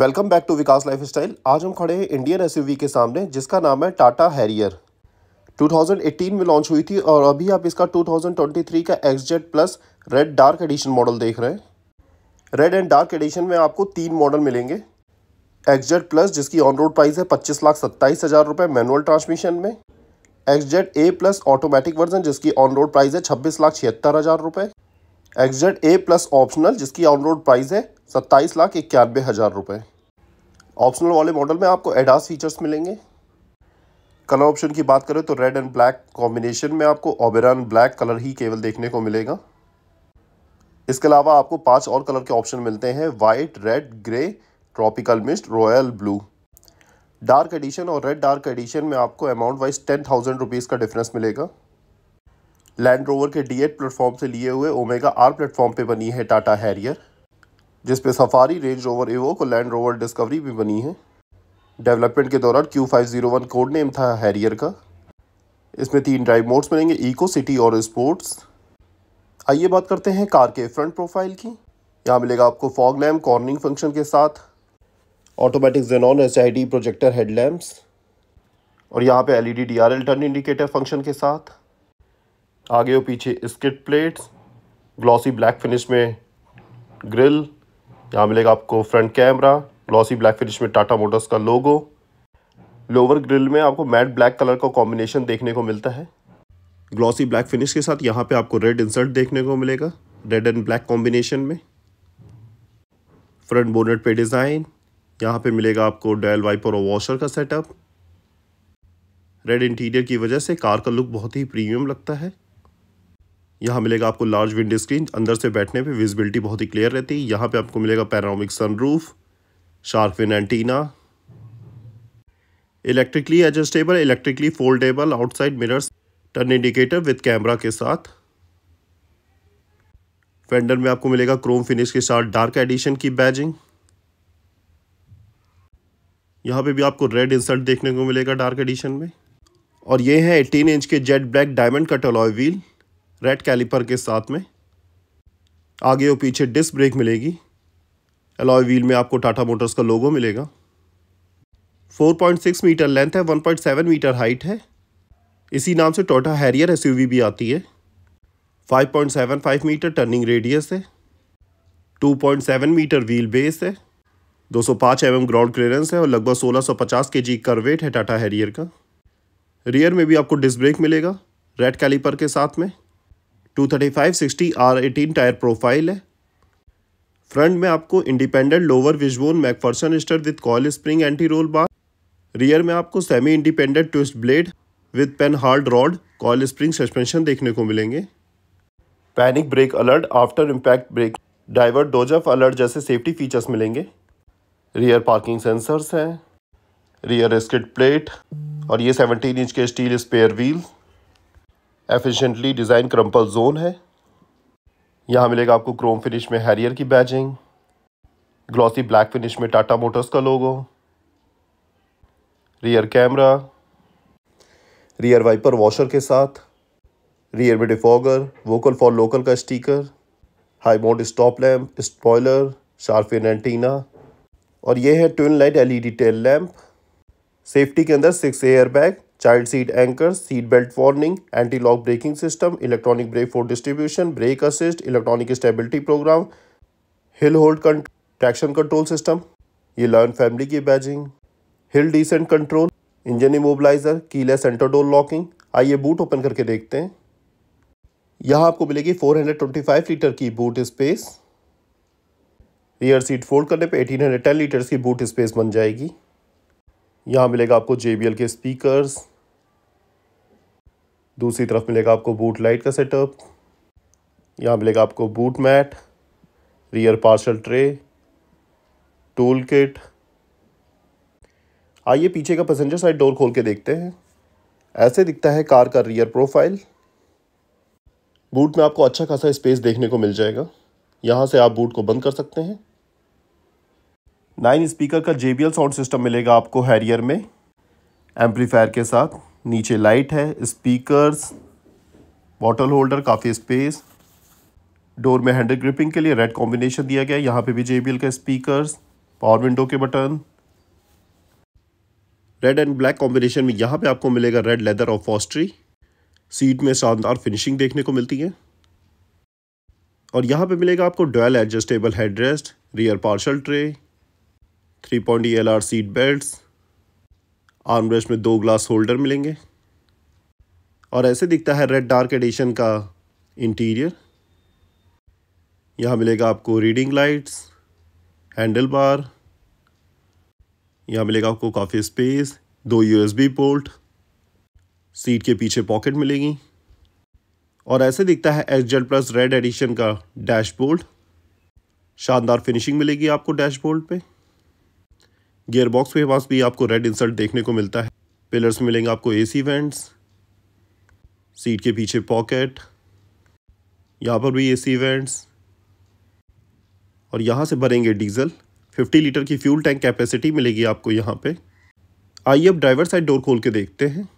welcome back to Vikas lifestyle आज हम खड़े हैं इंडियन एसयूवी के सामने जिसका नाम है टाटा हैरियर 2018 में लॉन्च हुई थी और अभी आप इसका 2023 का XZ plus red dark edition model देख रहे हैं रेड एंड डार्क एडिशन में आपको तीन मॉडल मिलेंगे एक्सजेट प्लस जिसकी ऑन रोड प्राइस है पच्चीस लाख सत्ताईस हज़ार रुपये मैनुअल ट्रांसमिशन में XZ A plus automatic version जिसकी ऑन रोड प्राइस है छब्बीस लाख छिहत्तर हज़ार रुपये एक्सजेट ए प्लस ऑप्शनल जिसकी ऑन रोड प्राइस है सत्ताईस लाख इक्यानवे हज़ार रुपये ऑप्शनल वाले मॉडल में आपको एडास फीचर्स मिलेंगे कलर ऑप्शन की बात करें तो रेड एंड ब्लैक कॉम्बिनेशन में आपको ओबेरान ब्लैक कलर ही केवल देखने को मिलेगा इसके अलावा आपको पांच और कलर के ऑप्शन मिलते हैं white red grey tropical mist royal blue dark edition और रेड डार्क एडिशन में आपको amount wise ten thousand rupees का डिफरेंस मिलेगा लैंड रोवर के डी एट प्लेटफॉर्म से लिए हुए ओमेगा आर प्लेटफॉर्म पे बनी है टाटा हैरियर जिस पे सफारी रेंज रोवर एवो को लैंड रोवर डिस्कवरी भी बनी है डेवलपमेंट के दौरान Q five zero one code name था हैरियर का इसमें तीन ड्राइव मोड्स बनेंगे इको सिटी और स्पोर्ट्स आइए बात करते हैं कार के फ्रंट प्रोफाइल की यहाँ मिलेगा आपको फॉग लैम्प कॉर्निंग फंक्शन के साथ automatic xenon S I D projector headlamps और यहाँ पे L E D D R L turn indicator function के साथ आगे और पीछे skid plates glossy black finish में ग्रिल यहाँ मिलेगा आपको front camera glossy black finish में टाटा मोटर्स का लोगो लोअर ग्रिल में आपको मैट ब्लैक कलर का कॉम्बिनेशन देखने को मिलता है ग्लॉसी ब्लैक फिनिश के साथ यहाँ पे आपको रेड इंसर्ट देखने को मिलेगा रेड एंड ब्लैक कॉम्बिनेशन में फ्रंट बोनेट पे डिज़ाइन यहाँ पे मिलेगा आपको डेल वाइपर और वॉशर का सेटअप रेड इंटीरियर की वजह से कार का लुक बहुत ही प्रीमियम लगता है यहाँ मिलेगा आपको लार्ज विंडो स्क्रीन अंदर से बैठने पे विजिबिलिटी बहुत ही क्लियर रहती है यहाँ पे आपको मिलेगा panoramic sunroof shark fin antenna electrically adjustable electrically foldable outside mirrors turn indicator with camera के साथ फेंडर में आपको मिलेगा क्रोम फिनिश के साथ डार्क एडिशन की बैजिंग यहाँ पे भी आपको रेड इंसर्ट देखने को मिलेगा डार्क एडिशन में और ये है 18 इंच के जेट ब्लैक डायमंड का व्हील रेड कैलिपर के साथ में आगे और पीछे डिस्क ब्रेक मिलेगी अलॉय व्हील में आपको टाटा मोटर्स का लोगो मिलेगा 4.6 मीटर लेंथ है 1.7 मीटर हाइट है इसी नाम से टोटा हैरियर एस भी आती है 5.75 मीटर टर्निंग रेडियस है 2.7 मीटर व्हील बेस है 205 एम mm ग्राउंड क्लियरेंस है और लगभग 1650 केजी करवेट है टाटा हैरियर का रियर में भी आपको डिस्क ब्रेक मिलेगा रेड कैलिपर के साथ में sixty R eighteen tyre profile है फ्रंट में आपको independent lower wishbone McPherson strut with coil spring anti roll bar rear में आपको semi independent twist blade with Panhard rod coil spring suspension देखने को मिलेंगे panic brake alert after impact brake driver doze off alert जैसे safety features मिलेंगे rear parking sensors हैं rear skid plate और ये 17 इंच के steel spare wheel efficiently design crumple zone है यहाँ मिलेगा आपको क्रोम फिनिश में हैरियर की बैजिंग ग्लॉसी ब्लैक फिनिश में टाटा मोटर्स का logo rear camera rear wiper washer के साथ रियर में डिफॉगर वोकल फॉर लोकल का sticker high mount stop lamp spoiler shark fin antenna और ये है twin light LED tail lamp safety के अंदर six airbag child seat anchor seat belt warning anti lock braking system electronic brake for distribution brake assist electronic stability program hill hold traction control system ये learn family की badging hill descent control engine immobiliser keyless centre door locking आइए boot open करके देखते हैं यहाँ आपको मिलेगी 425 litre की boot space rear seat fold करने पे 1810 लीटर्स की बूट स्पेस बन जाएगी यहाँ मिलेगा आपको जे के स्पीकर्स दूसरी तरफ मिलेगा आपको बूट लाइट का सेटअप यहाँ मिलेगा आपको boot mat rear parcel tray tool kit आइए पीछे का पैसेंजर साइड डोर खोल के देखते हैं ऐसे दिखता है कार का रियर प्रोफाइल बूट में आपको अच्छा खासा स्पेस देखने को मिल जाएगा यहाँ से आप बूट को बंद कर सकते हैं नाइन स्पीकर का जे साउंड सिस्टम मिलेगा आपको हैरियर में एम्पलीफायर के साथ नीचे लाइट है स्पीकर्स बॉटल होल्डर काफ़ी स्पेस डोर में हैंडल ग्रिपिंग के लिए रेड कॉम्बिनेशन दिया गया है यहाँ पे भी जे का स्पीकर्स पावर विंडो के button red and black combination में यहाँ पे आपको मिलेगा रेड लेदर और फॉस्ट्री सीट में शानदार फिनिशिंग देखने को मिलती है और यहाँ पे मिलेगा आपको dual adjustable headrest rear parcel tray three point E L R seat belts armrest में दो ग्लास होल्डर मिलेंगे और ऐसे दिखता है रेड डार्क एडिशन का इंटीरियर यहाँ मिलेगा आपको रीडिंग लाइट्स हैंडल बार यहाँ मिलेगा आपको काफ़ी स्पेस दो यूएसबी पोर्ट सीट के पीछे पॉकेट मिलेगी और ऐसे दिखता है H Z plus red edition का डैशबोर्ड शानदार फिनिशिंग मिलेगी आपको डैशबोर्ड पे गेयरबॉक्स के पास भी आपको रेड इंसर्ट देखने को मिलता है पिलर्स में मिलेंगे आपको एसी वेंट्स सीट के पीछे पॉकेट यहाँ पर भी एसी वेंट्स और यहाँ से भरेंगे डीजल 50 लीटर की फ्यूल टैंक कैपेसिटी मिलेगी आपको यहाँ पे आइए अब ड्राइवर साइड डोर खोल के देखते हैं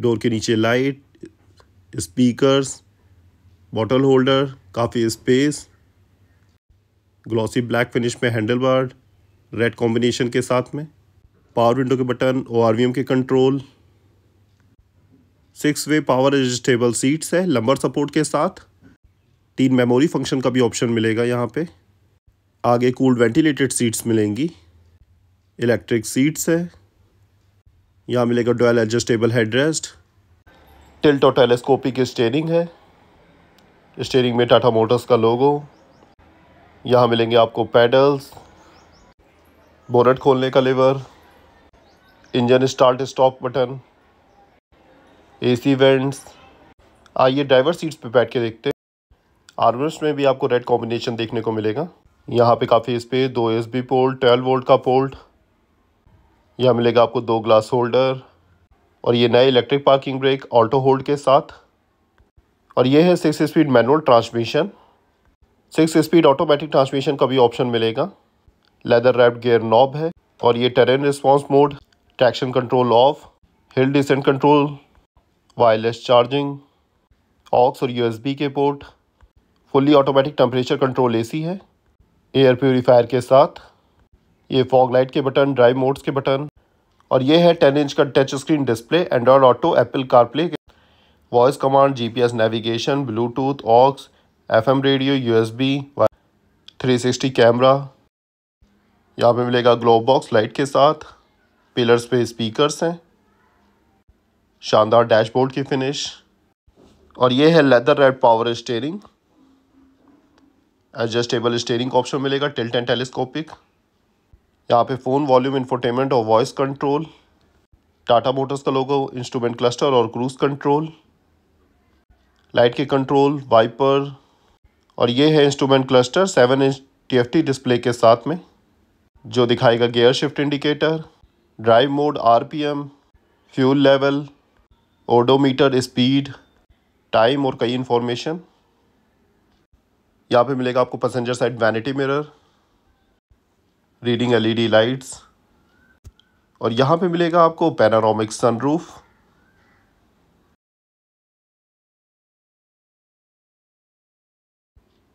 डोर के नीचे लाइट स्पीकर्स बॉटल होल्डर काफ़ी स्पेस ग्लॉसी ब्लैक फिनिश में हैंडल बार्ड रेड कॉम्बिनेशन के साथ में पावर विंडो के button O K control six way power adjustable seats है लंबर सपोर्ट के साथ तीन मेमोरी फंक्शन का भी ऑप्शन मिलेगा यहाँ पे आगे कूल्ड वेंटिलेटेड सीट्स मिलेंगी इलेक्ट्रिक सीट्स है यहाँ मिलेगा डोल एडजस्टेबल हेडरेस्ट टिल्ट और टेलीस्कोपिक स्टेयरिंग है स्टेयरिंग में टाटा मोटर्स का लोगो यहाँ मिलेंगे आपको पैडल्स बोनट खोलने का lever engine start stop button AC vents आइए ड्राइवर सीट्स पे बैठ के देखते आर्मर्स में भी आपको रेड कॉम्बिनेशन देखने को मिलेगा यहाँ पे काफ़ी स्पेस दो S B port twelve volt का पोल्ट यह मिलेगा आपको दो ग्लास होल्डर और ये नए electric parking brake auto hold के साथ और ये है six speed manual transmission six speed automatic transmission का भी ऑप्शन मिलेगा लेदर रैप्ड गेयर नॉब है और ये terrain response mode traction control off hill descent control wireless charging aux और यूएसबी के port fully automatic temperature control AC है air purifier के साथ ये फॉग लाइट के बटन ड्राइव मोड्स के बटन और ये है टेन इंच का touch screen display Android Auto Apple CarPlay voice command GPS navigation Bluetooth aux FM radio USB 360 camera यहाँ पे मिलेगा ग्लोब बॉक्स लाइट के साथ पिलर्स पे स्पीकर्स हैं शानदार डैशबोर्ड की फिनिश और ये है leather red power steering adjustable steering का ऑप्शन मिलेगा टिल्ट एंड टेलीस्कोपिक यहाँ पे फ़ोन वॉल्यूम इंफोटेनमेंट और वॉइस कंट्रोल टाटा मोटर्स का लोगो इंस्ट्रूमेंट क्लस्टर और क्रूज़ कंट्रोल लाइट के कंट्रोल वाइपर और ये है instrument cluster seven inch T display के साथ में जो दिखाएगा gear shift indicator drive mode RPM, fuel level odometer speed time और कई इन्फॉर्मेशन यहाँ पे मिलेगा आपको passenger side vanity mirror reading LED lights और यहाँ पे मिलेगा आपको पैनारोमिक सनरूफ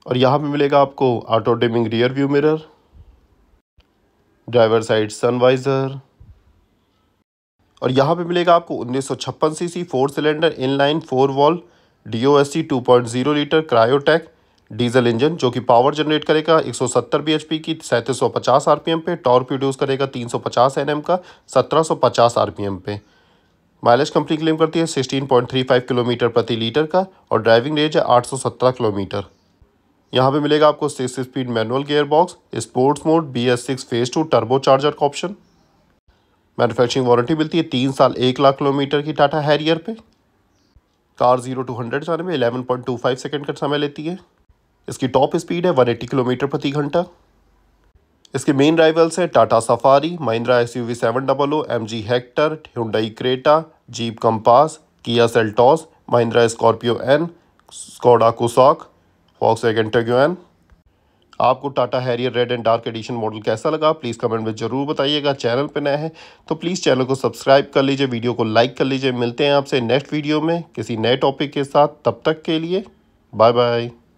और यहाँ पे मिलेगा आपको auto dimming rear view mirror driver side sun visor और यहाँ पे मिलेगा आपको उन्नीस CC four cylinder inline four valve D O S C two point zero litre Kryotec diesel engine जो कि पावर जनरेट करेगा 170 पी की 3750 एम पे टॉर्क प्रोड्यूस करेगा 350 एम का 1750 एम पे माइलेज कंपनी क्लेम करती है 16.35 किलोमीटर प्रति लीटर का और ड्राइविंग रेंज है सत्रह किलोमीटर यहाँ पे मिलेगा आपको six speed manual gear box sports mode B S six phase two turbo charger का ऑप्शन मैनुफैक्चरिंग वारंटी मिलती है तीन साल एक लाख किलोमीटर की टाटा हैरियर पे कार जीरो टू हंड्रेड जाने में eleven point two five second का समय लेती है इसकी टॉप स्पीड है वन एट्टी किलोमीटर प्रति घंटा इसके मेन राइवल्स हैं Tata Safari Mahindra S U V seven double O M G Hector Hyundai Creta Jeep Compass Kia Seltos Mahindra Scorpio N Skoda Kushaq Volkswagen एन आपको Tata Harrier red and dark edition model कैसा लगा please comment में ज़रूर बताइएगा channel पर नए हैं तो प्लीज़ चैनल को सब्सक्राइब कर लीजिए वीडियो को लाइक कर लीजिए मिलते हैं आपसे नेक्स्ट वीडियो में किसी नए टॉपिक के साथ तब तक के लिए बाय बाय